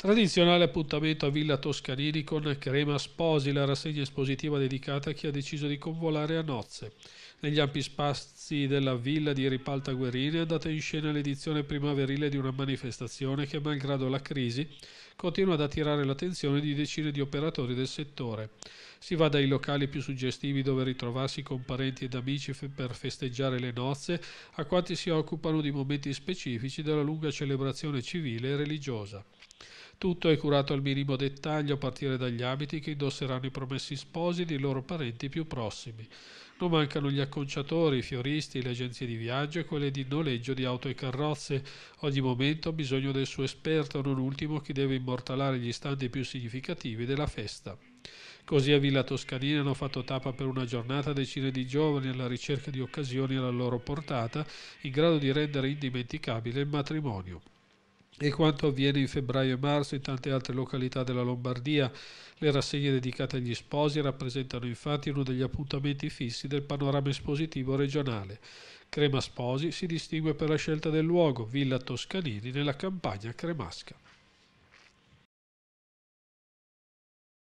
Tradizionale appuntamento a Villa Toscanini con Crema Sposi, la rassegna espositiva dedicata a chi ha deciso di convolare a nozze. Negli ampi spazi della villa di Ripalta Guerini è andata in scena l'edizione primaverile di una manifestazione che, malgrado la crisi, continua ad attirare l'attenzione di decine di operatori del settore. Si va dai locali più suggestivi dove ritrovarsi con parenti ed amici per festeggiare le nozze a quanti si occupano di momenti specifici della lunga celebrazione civile e religiosa. Tutto è curato al minimo dettaglio a partire dagli abiti che indosseranno i promessi sposi dei loro parenti più prossimi. Non mancano gli acconciatori, i fioristi, le agenzie di viaggio e quelle di noleggio di auto e carrozze. Ogni momento ha bisogno del suo esperto, non ultimo chi deve immortalare gli istanti più significativi della festa. Così a Villa Toscanina hanno fatto tappa per una giornata decine di giovani alla ricerca di occasioni alla loro portata in grado di rendere indimenticabile il matrimonio e quanto avviene in febbraio e marzo in tante altre località della Lombardia. Le rassegne dedicate agli sposi rappresentano infatti uno degli appuntamenti fissi del panorama espositivo regionale. Crema Sposi si distingue per la scelta del luogo, Villa Toscanini, nella campagna cremasca.